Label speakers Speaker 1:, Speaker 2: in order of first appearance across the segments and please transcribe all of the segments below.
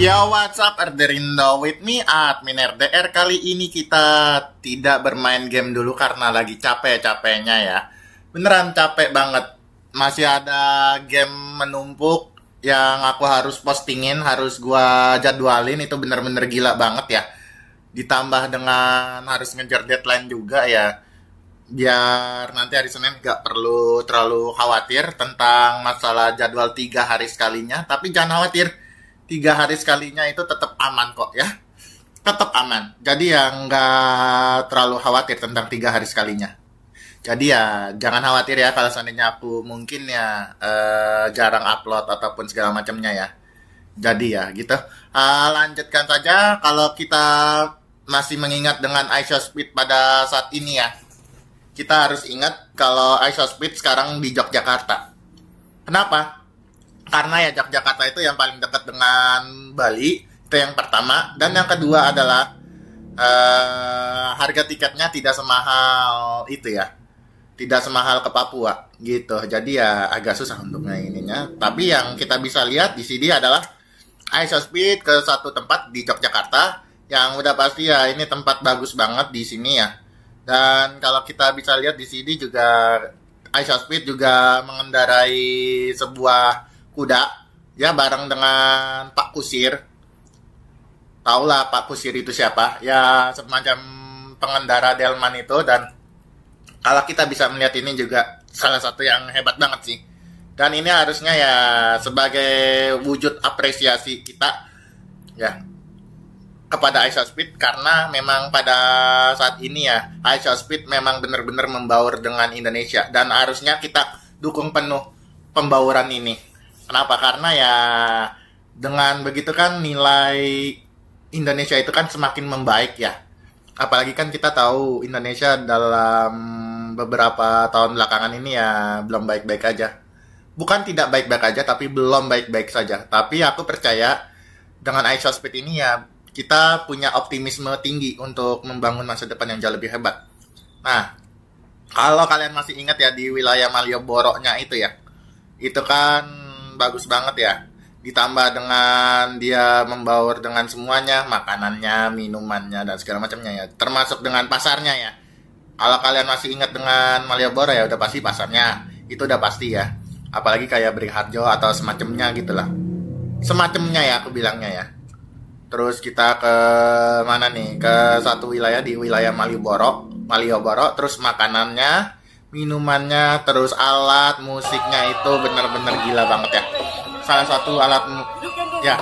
Speaker 1: Yo ya, what's up Erderindo with me admin RDR Kali ini kita tidak bermain game dulu karena lagi capek-capeknya ya Beneran capek banget Masih ada game menumpuk yang aku harus postingin Harus gua jadwalin itu bener-bener gila banget ya Ditambah dengan harus ngejar deadline juga ya biar nanti hari Senin gak perlu terlalu khawatir tentang masalah jadwal tiga hari sekalinya. Tapi jangan khawatir, tiga hari sekalinya itu tetap aman kok ya tetap aman jadi ya nggak terlalu khawatir tentang tiga hari sekalinya jadi ya jangan khawatir ya kalau seandainya aku mungkin ya eh, jarang upload ataupun segala macamnya ya jadi ya gitu uh, lanjutkan saja kalau kita masih mengingat dengan ISO speed pada saat ini ya kita harus ingat kalau ISO speed sekarang di Yogyakarta kenapa karena ya Yogyakarta itu yang paling dekat dengan Bali itu yang pertama dan yang kedua hmm. adalah uh, harga tiketnya tidak semahal itu ya tidak semahal ke Papua gitu. Jadi ya agak susah untuk ininya. Tapi yang kita bisa lihat di sini adalah ISO Speed ke satu tempat di Yogyakarta yang udah pasti ya ini tempat bagus banget di sini ya. Dan kalau kita bisa lihat di sini juga ISO Speed juga mengendarai sebuah kuda ya bareng dengan Pak Kusir. Taulah Pak Kusir itu siapa? Ya semacam pengendara Delman itu dan kalau kita bisa melihat ini juga salah satu yang hebat banget sih. Dan ini harusnya ya sebagai wujud apresiasi kita ya kepada Aisyah Speed karena memang pada saat ini ya Aisyah Speed memang benar-benar membaur dengan Indonesia dan harusnya kita dukung penuh pembauran ini. Kenapa? Karena ya dengan begitu kan nilai Indonesia itu kan semakin membaik ya. Apalagi kan kita tahu Indonesia dalam beberapa tahun belakangan ini ya belum baik-baik aja. Bukan tidak baik-baik aja, tapi belum baik-baik saja. Tapi aku percaya dengan Aisyah Speed ini ya kita punya optimisme tinggi untuk membangun masa depan yang jauh lebih hebat. Nah, kalau kalian masih ingat ya di wilayah Malioboro-nya itu ya, itu kan bagus banget ya ditambah dengan dia membaur dengan semuanya makanannya minumannya dan segala macamnya ya termasuk dengan pasarnya ya kalau kalian masih ingat dengan Malioboro ya udah pasti pasarnya itu udah pasti ya apalagi kayak Beriharjo atau semacamnya gitu lah. semacamnya ya aku bilangnya ya terus kita ke mana nih ke satu wilayah di wilayah Malioboro Malioboro terus makanannya minumannya terus alat musiknya itu benar-benar gila banget ya salah satu alat ya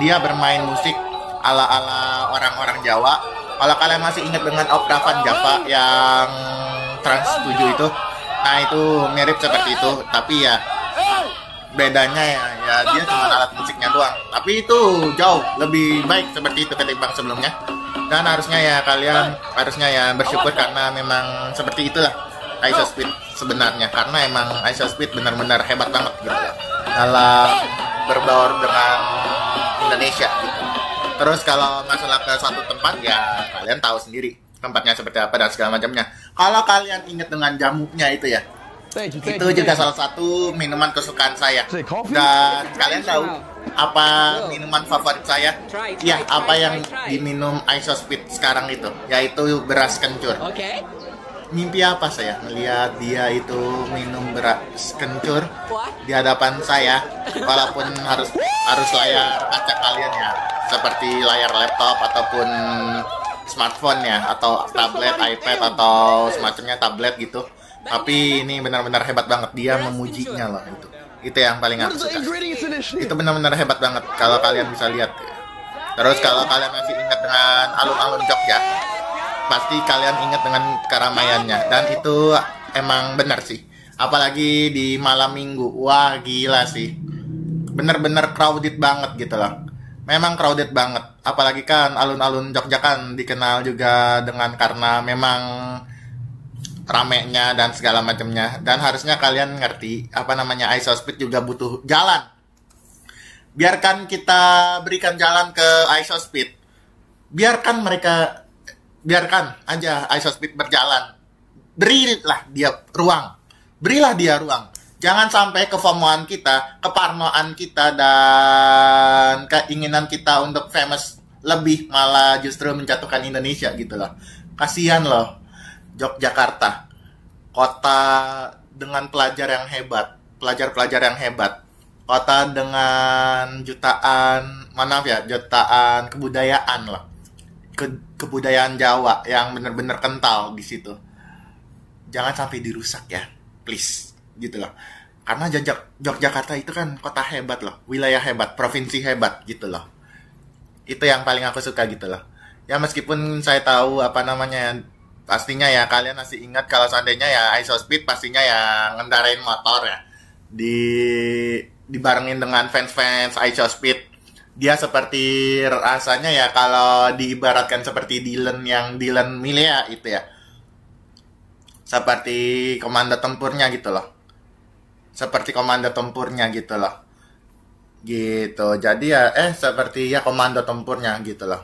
Speaker 1: dia bermain musik ala-ala orang-orang Jawa kalau kalian masih ingat dengan Opera Van Java yang Trans 7 itu nah itu mirip seperti itu tapi ya bedanya ya, ya dia cuma alat musiknya doang tapi itu jauh lebih baik seperti itu ketimbang sebelumnya dan harusnya ya kalian harusnya ya bersyukur karena memang seperti itulah Aisyah Speed sebenarnya karena emang Aisyah Speed benar-benar hebat banget gitu ya dalam berbaur dengan Indonesia gitu terus kalau masalah ke satu tempat ya kalian tahu sendiri tempatnya seperti apa dan segala macamnya kalau kalian ingat dengan jamunya itu ya itu juga salah satu minuman kesukaan saya dan kalian tahu apa minuman favorit saya? Ya, apa yang diminum Iso Speed sekarang itu, yaitu beras kencur mimpi apa saya melihat dia itu minum beras kencur di hadapan saya walaupun harus harus layar kaca kalian ya seperti layar laptop ataupun smartphone ya atau tablet iPad atau semacamnya tablet gitu tapi ini benar-benar hebat banget dia memujinya loh itu itu yang paling aku suka itu benar-benar hebat banget kalau kalian bisa lihat terus kalau kalian masih ingat dengan alun-alun Jogja pasti kalian ingat dengan keramaiannya dan itu emang benar sih apalagi di malam minggu wah gila sih bener-bener crowded banget gitu loh memang crowded banget apalagi kan alun-alun Jogja kan dikenal juga dengan karena memang ramenya dan segala macamnya dan harusnya kalian ngerti apa namanya isospeed juga butuh jalan biarkan kita berikan jalan ke isospeed biarkan mereka biarkan aja isospeed berjalan berilah dia ruang berilah dia ruang jangan sampai kefomoan kita keparnoan kita dan keinginan kita untuk famous lebih malah justru menjatuhkan Indonesia gitu loh kasihan loh Yogyakarta kota dengan pelajar yang hebat pelajar-pelajar yang hebat kota dengan jutaan maaf ya jutaan kebudayaan loh ke kebudayaan Jawa yang benar-benar kental di situ. Jangan sampai dirusak ya, please, gitu loh. Karena Jajak Yogyakarta itu kan kota hebat loh, wilayah hebat, provinsi hebat gitu loh. Itu yang paling aku suka gitu loh. Ya meskipun saya tahu apa namanya pastinya ya kalian masih ingat kalau seandainya ya Speed pastinya ya ngendarain motor ya di dibarengin dengan fans-fans Speed dia seperti rasanya ya kalau diibaratkan seperti Dylan yang Dylan Milia itu ya. Seperti komando tempurnya gitu loh. Seperti komando tempurnya gitu loh. Gitu. Jadi ya eh seperti ya komando tempurnya gitu loh.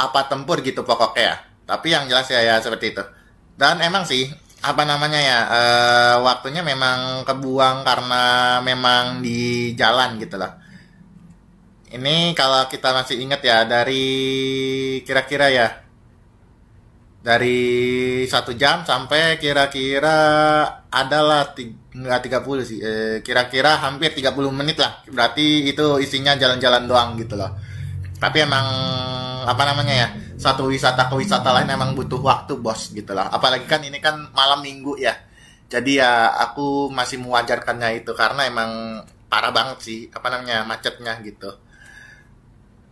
Speaker 1: Apa tempur gitu pokoknya ya. Tapi yang jelas ya ya seperti itu. Dan emang sih apa namanya ya e, waktunya memang kebuang karena memang di jalan gitu loh ini kalau kita masih ingat ya dari kira-kira ya dari satu jam sampai kira-kira adalah tiga, puluh sih eh, kira-kira hampir 30 menit lah berarti itu isinya jalan-jalan doang gitu loh tapi emang apa namanya ya satu wisata ke wisata lain emang butuh waktu bos gitu loh apalagi kan ini kan malam minggu ya jadi ya aku masih mewajarkannya itu karena emang parah banget sih apa namanya macetnya gitu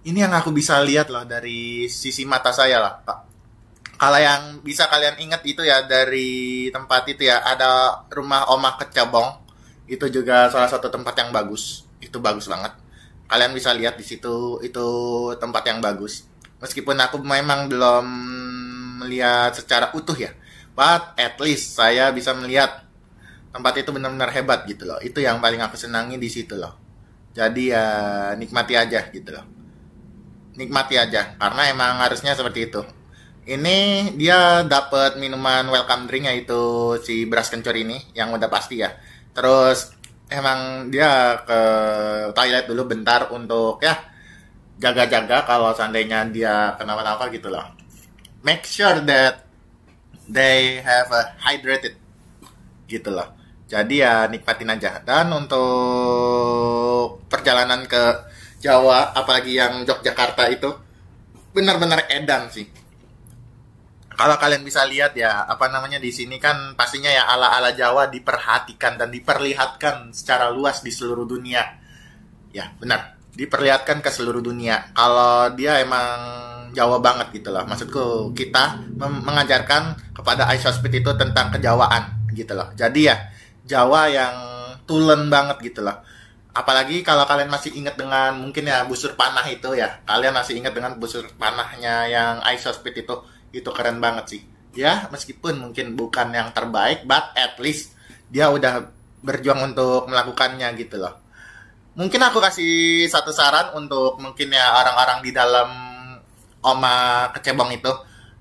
Speaker 1: ini yang aku bisa lihat loh dari sisi mata saya lah pak kalau yang bisa kalian ingat itu ya dari tempat itu ya ada rumah oma kecabong itu juga salah satu tempat yang bagus itu bagus banget kalian bisa lihat di situ itu tempat yang bagus meskipun aku memang belum melihat secara utuh ya but at least saya bisa melihat tempat itu benar-benar hebat gitu loh itu yang paling aku senangi di situ loh jadi ya nikmati aja gitu loh nikmati aja karena emang harusnya seperti itu ini dia dapat minuman welcome drink yaitu si beras kencur ini yang udah pasti ya terus emang dia ke toilet dulu bentar untuk ya jaga-jaga kalau seandainya dia kenapa-napa gitu loh make sure that they have a hydrated gitu loh jadi ya nikmatin aja dan untuk perjalanan ke Jawa apalagi yang Yogyakarta itu benar-benar edan sih kalau kalian bisa lihat ya apa namanya di sini kan pastinya ya ala-ala Jawa diperhatikan dan diperlihatkan secara luas di seluruh dunia. Ya, benar. Diperlihatkan ke seluruh dunia. Kalau dia emang Jawa banget gitu loh. Maksudku kita mengajarkan kepada Aisyah Speed itu tentang kejawaan gitu loh. Jadi ya Jawa yang tulen banget gitu loh apalagi kalau kalian masih ingat dengan mungkin ya busur panah itu ya kalian masih ingat dengan busur panahnya yang Isospeed itu itu keren banget sih ya meskipun mungkin bukan yang terbaik but at least dia udah berjuang untuk melakukannya gitu loh mungkin aku kasih satu saran untuk mungkin ya orang-orang di dalam oma kecebong itu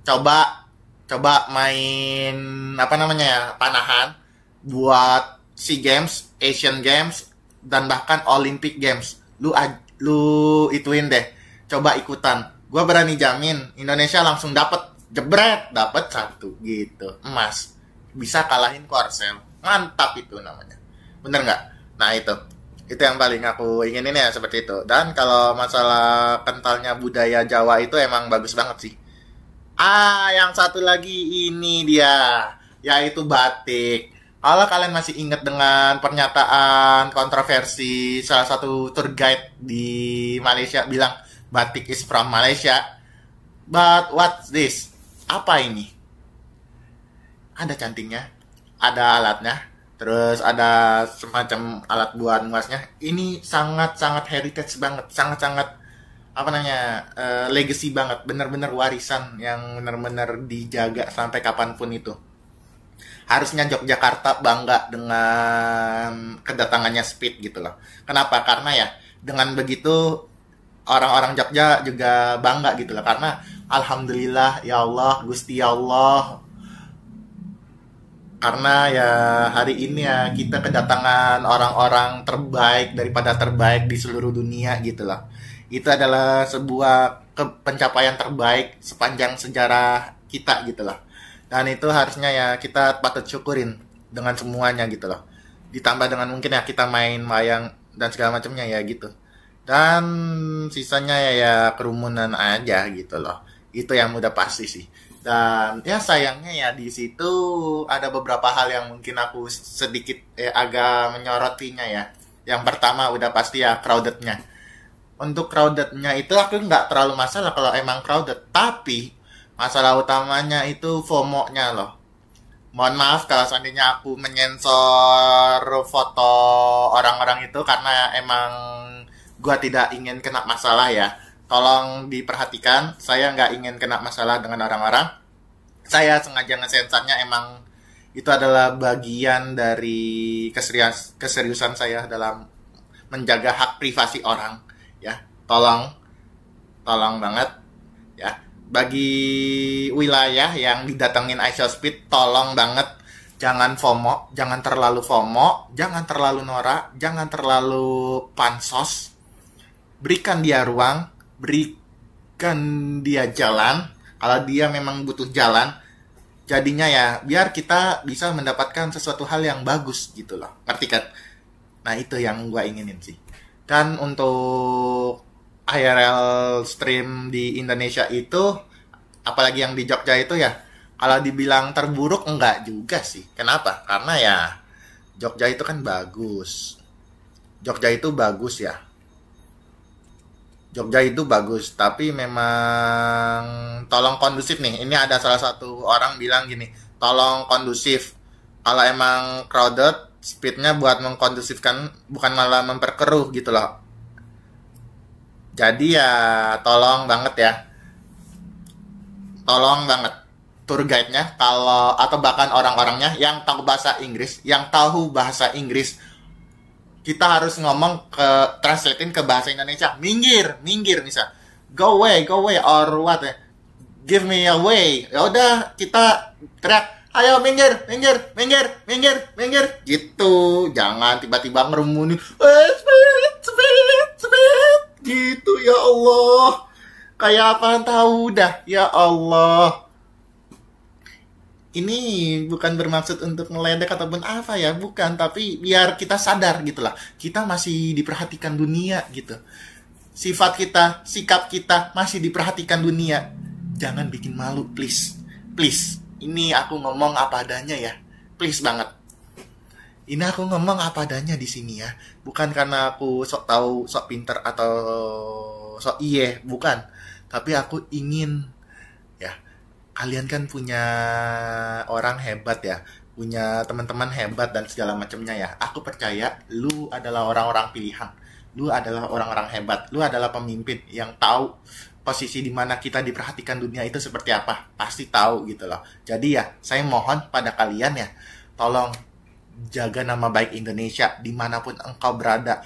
Speaker 1: coba coba main apa namanya ya panahan buat SEA Games, Asian Games dan bahkan Olympic Games. Lu lu ituin deh. Coba ikutan. Gua berani jamin Indonesia langsung dapat jebret, dapat satu gitu. Emas. Bisa kalahin Korsel. Mantap itu namanya. Bener nggak? Nah itu itu yang paling aku ingin ini ya seperti itu dan kalau masalah kentalnya budaya Jawa itu emang bagus banget sih ah yang satu lagi ini dia yaitu batik kalau kalian masih ingat dengan pernyataan kontroversi salah satu tour guide di Malaysia bilang batik is from Malaysia, but what this? Apa ini? Ada cantingnya, ada alatnya, terus ada semacam alat buat nguasnya. Ini sangat-sangat heritage banget, sangat-sangat apa namanya uh, legacy banget bener-bener warisan yang bener-bener dijaga sampai kapanpun itu harusnya Yogyakarta bangga dengan kedatangannya Speed gitu loh. Kenapa? Karena ya dengan begitu orang-orang Jogja juga bangga gitu loh karena alhamdulillah ya Allah Gusti ya Allah karena ya hari ini ya kita kedatangan orang-orang terbaik daripada terbaik di seluruh dunia gitu loh. Itu adalah sebuah pencapaian terbaik sepanjang sejarah kita gitu loh dan itu harusnya ya kita patut syukurin dengan semuanya gitu loh ditambah dengan mungkin ya kita main wayang dan segala macamnya ya gitu dan sisanya ya, ya kerumunan aja gitu loh itu yang udah pasti sih dan ya sayangnya ya di situ ada beberapa hal yang mungkin aku sedikit eh, agak menyorotinya ya yang pertama udah pasti ya crowdednya untuk crowdednya itu aku nggak terlalu masalah kalau emang crowded tapi masalah utamanya itu FOMO-nya loh. Mohon maaf kalau seandainya aku menyensor foto orang-orang itu karena emang gua tidak ingin kena masalah ya. Tolong diperhatikan, saya nggak ingin kena masalah dengan orang-orang. Saya sengaja ngesensornya emang itu adalah bagian dari keserius keseriusan saya dalam menjaga hak privasi orang ya. Tolong tolong banget ya bagi wilayah yang didatengin ISO Speed tolong banget jangan FOMO, jangan terlalu FOMO, jangan terlalu norak, jangan terlalu pansos. Berikan dia ruang, berikan dia jalan. Kalau dia memang butuh jalan, jadinya ya biar kita bisa mendapatkan sesuatu hal yang bagus gitu loh. Ngerti kan? Nah, itu yang gue inginin sih. Dan untuk IRL stream di Indonesia itu apalagi yang di Jogja itu ya kalau dibilang terburuk enggak juga sih kenapa karena ya Jogja itu kan bagus Jogja itu bagus ya Jogja itu bagus tapi memang tolong kondusif nih ini ada salah satu orang bilang gini tolong kondusif kalau emang crowded speednya buat mengkondusifkan bukan malah memperkeruh gitu loh jadi ya tolong banget ya tolong banget tour guide-nya kalau atau bahkan orang-orangnya yang tahu bahasa Inggris, yang tahu bahasa Inggris kita harus ngomong ke translatein ke bahasa Indonesia. Minggir, minggir bisa, Go away, go away or what? Give me away. Ya udah kita track, "Ayo minggir, minggir, minggir, minggir, minggir." Gitu. Jangan tiba-tiba ngerumunin, "Spirit, spirit, spirit." Gitu ya Allah kayak apa tahu dah ya Allah ini bukan bermaksud untuk ngeledek ataupun apa ya bukan tapi biar kita sadar gitu lah. kita masih diperhatikan dunia gitu sifat kita sikap kita masih diperhatikan dunia jangan bikin malu please please ini aku ngomong apa adanya ya please banget ini aku ngomong apa adanya di sini ya bukan karena aku sok tahu sok pinter atau so iya bukan tapi aku ingin ya kalian kan punya orang hebat ya punya teman-teman hebat dan segala macamnya ya aku percaya lu adalah orang-orang pilihan lu adalah orang-orang hebat lu adalah pemimpin yang tahu posisi di mana kita diperhatikan dunia itu seperti apa pasti tahu gitu loh jadi ya saya mohon pada kalian ya tolong jaga nama baik Indonesia dimanapun engkau berada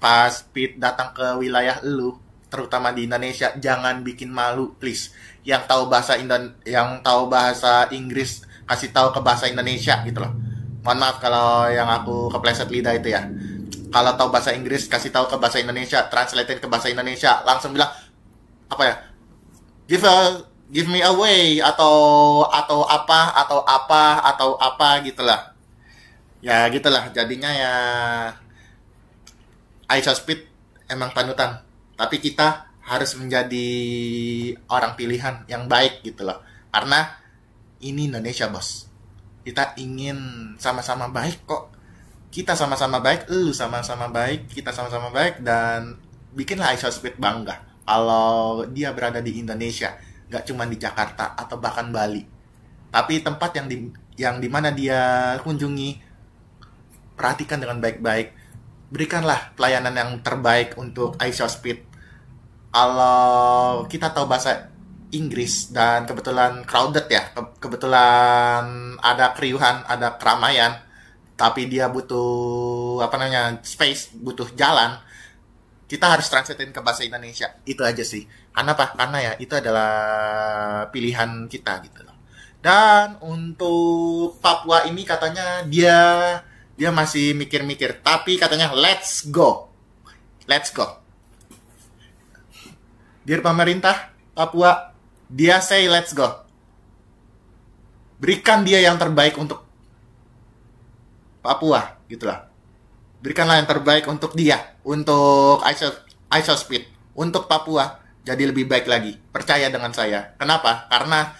Speaker 1: pas Pete datang ke wilayah lu terutama di Indonesia jangan bikin malu please yang tahu bahasa Indo yang tahu bahasa Inggris kasih tahu ke bahasa Indonesia gitu loh mohon maaf kalau yang aku kepleset lidah itu ya kalau tahu bahasa Inggris kasih tahu ke bahasa Indonesia translatein ke bahasa Indonesia langsung bilang apa ya give a give me away atau atau apa atau apa atau apa gitulah ya gitulah jadinya ya Aisyah Speed emang panutan tapi kita harus menjadi orang pilihan yang baik gitu loh karena ini Indonesia bos kita ingin sama-sama baik kok kita sama-sama baik lu sama-sama baik kita sama-sama baik dan bikinlah Aisyah Speed bangga kalau dia berada di Indonesia nggak cuma di Jakarta atau bahkan Bali tapi tempat yang di yang dimana dia kunjungi perhatikan dengan baik-baik berikanlah pelayanan yang terbaik untuk Aisyah Speed. Kalau kita tahu bahasa Inggris dan kebetulan crowded ya, ke kebetulan ada keriuhan, ada keramaian, tapi dia butuh apa namanya space, butuh jalan. Kita harus translatein ke bahasa Indonesia. Itu aja sih. Karena apa? Karena ya itu adalah pilihan kita gitu loh. Dan untuk Papua ini katanya dia dia masih mikir-mikir, tapi katanya let's go. Let's go. Dear pemerintah Papua, dia say let's go. Berikan dia yang terbaik untuk Papua, gitulah. Berikanlah yang terbaik untuk dia, untuk ISO, ISO Speed, untuk Papua jadi lebih baik lagi. Percaya dengan saya. Kenapa? Karena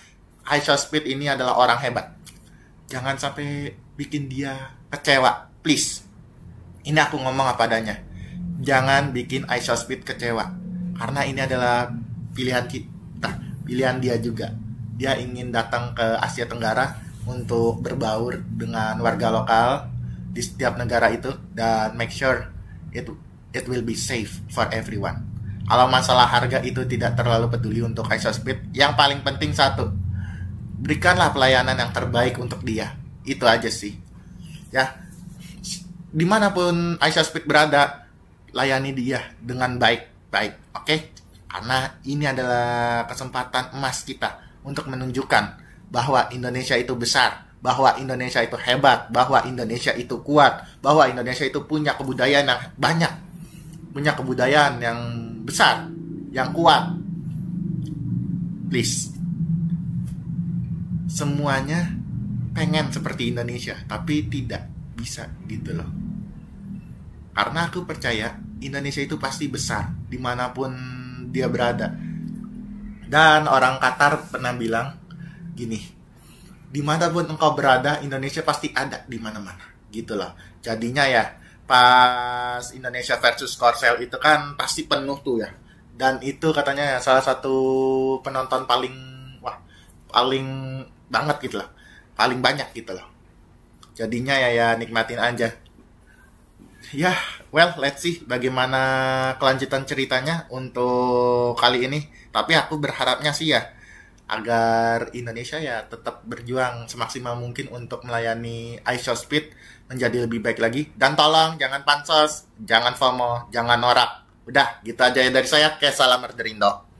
Speaker 1: ISO Speed ini adalah orang hebat. Jangan sampai bikin dia kecewa please ini aku ngomong apa adanya jangan bikin Aisyah Speed kecewa karena ini adalah pilihan kita pilihan dia juga dia ingin datang ke Asia Tenggara untuk berbaur dengan warga lokal di setiap negara itu dan make sure it it will be safe for everyone. Kalau masalah harga itu tidak terlalu peduli untuk Aisyah Speed, yang paling penting satu, berikanlah pelayanan yang terbaik untuk dia. Itu aja sih ya dimanapun Aisyah Speed berada layani dia dengan baik-baik oke okay? karena ini adalah kesempatan emas kita untuk menunjukkan bahwa Indonesia itu besar bahwa Indonesia itu hebat bahwa Indonesia itu kuat bahwa Indonesia itu punya kebudayaan yang banyak punya kebudayaan yang besar yang kuat please semuanya pengen seperti Indonesia tapi tidak bisa gitu loh karena aku percaya Indonesia itu pasti besar dimanapun dia berada dan orang Qatar pernah bilang gini dimanapun engkau berada Indonesia pasti ada di mana-mana gitu loh jadinya ya pas Indonesia versus Korsel itu kan pasti penuh tuh ya dan itu katanya salah satu penonton paling wah paling banget gitu loh paling banyak gitu loh jadinya ya ya nikmatin aja ya yeah, well let's see bagaimana kelanjutan ceritanya untuk kali ini tapi aku berharapnya sih ya agar Indonesia ya tetap berjuang semaksimal mungkin untuk melayani ISO Speed menjadi lebih baik lagi dan tolong jangan pansos, jangan FOMO, jangan norak. Udah, gitu aja ya dari saya. Kayak salam Erderindo.